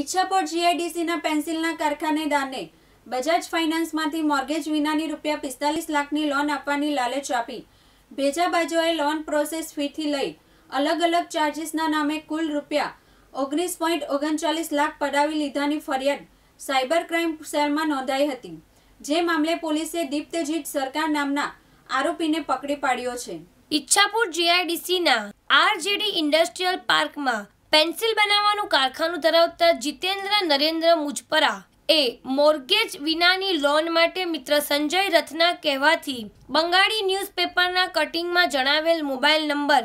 ઈચ્છાપોર જીઆઈડીસીના પેન્સિલના કારખાનેદારને Bajaj ફાઇનાન્સમાંથી mortgage વિનાની રૂપિયા પિસ્તાલીસ લાખની લોન આપવાની લાલચ આપી ભેજા બાજુએ લોન પ્રોસેસ ફીથી લઈ અલગ અલગ ચાર્જીસના નામે કુલ રૂપિયા ઓગણીસ પોઈન્ટ ઓગણચાલીસ લાખ પડાવી લીધાની ફરિયાદ સાયબર ક્રાઇમ સેલમાં નોંધાઈ હતી જે મામલે પોલીસે દીપ્તજીત સરકાર નામના આરોપીને પકડી પાડ્યો છે ઈચ્છાપુર જીઆઈડીસીના આરજીડી ઇન્ડસ્ટ્રીયલ પાર્કમાં પેન્સિલ બનાવવાનું કારખાનું ધરાવતા જીતેન્દ્ર નરેન્દ્ર મુજપરા એ મોર્ગેજ વિનાની લોન માટે મિત્ર સંજય રથના કહેવાથી બંગાળી ન્યૂઝપેપરના કટિંગમાં જણાવેલ mobile number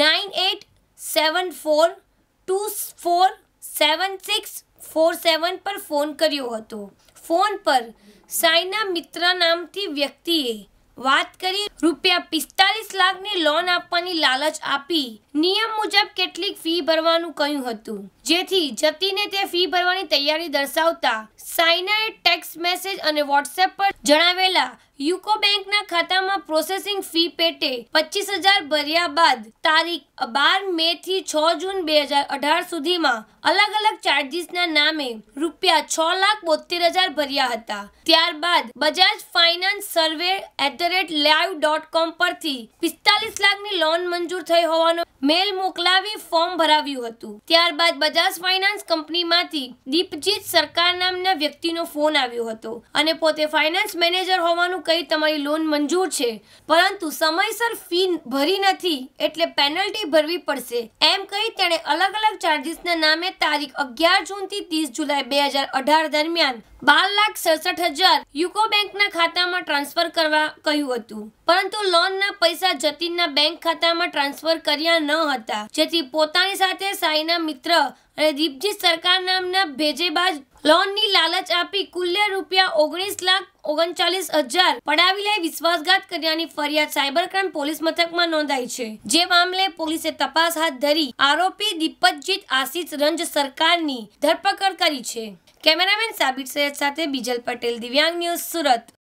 nine eight seven four two four seven six four seven પર ફોન કર્યો હતો ફોન પર સાયના મિત્ર નામથી વ્યક્તિએ વાત કરી રૂપિયા પિસ્તાલીસ લાખની લોન આપવાની લાલચ આપી નિયમ મુજબ કેટલીક ફી ભરવાનું કહ્યું હતું જેથી જતીને તે ફી ભરવાની તૈયારી દર્શાવતા સાયનાએ ટેક્સ મેસેજ અને વોટ્સએપ પર જણાવેલા યુકો બેંકના ખાતામાં પ્રોસેસિંગ ફી પેટે પચીસ હજાર ભર્યા બાદ તારીખ બાર મે થી છ જૂન બે હજાર અઢાર સુધીમાં અલગ અલગ ચાર્જીસના નામે રૂપિયા છ લાખ બોતેર હજાર ભર્યા હતા ત્યારબાદ Bajaj finance survey at the rate live dot com પરથી પિસ્તાલીસ લાખની લોન મંજૂર થઈ હોવાનો મેલ મોકલાવી ફોર્મ ભરાવ્યું હતું ત્યારબાદ બજાજ ફાઇનાન્સ કંપનીમાંથી દીપજીત સરકાર નામના વ્યક્તિનો ફોન આવ્યો હતો અને પોતે ફાઇનાન્સ મેનેજર હોવાનું કહી તમારી લોન મંજૂર છે પરંતુ સમયસર ફી ભરી નથી એટલે પેનલ્ટી ભરવી પડશે એમ કહી તેણે અલગ અલગ ચાર્જીસના નામે તારીખ અગિયાર જૂનથી ત્રીસ જુલાઈ બે હજાર અઢાર દરમિયાન બાર લાખ સડસઠ હજાર યુકો બેંકના ખાતા ખાતામાં ટ્રાન્સફર કરવા કહ્યું હતું પરંતુ લોનના પૈસા જતીનના બેંક ખાતામાં ટ્રાન્સફર કર્યા ન હતા જેથી પોતાની સાથે સાઈના મિત્ર અને દીપજીત સરકાર નામના ભેજેબાજ લોનની લાલચ આપી કુલ્લે રૂપિયા ઓગણીસ લાખ ઓગણચાલીસ હજાર પડાવી લઈ વિશ્વાસઘાત કર્યાની ફરિયાદ સાયબર ક્રાઇમ પોલીસ મથકમાં નોંધાઈ છે જે મામલે પોલીસે તપાસ હાથ ધરી આરોપી દીપકજીત આશિષ રંજ સરકારની ધરપકડ કરી છે કેમેરામેન સાબિત સૈયદ સાથે બીજલ પટેલ દિવ્યાંગ ન્યૂઝ સુરત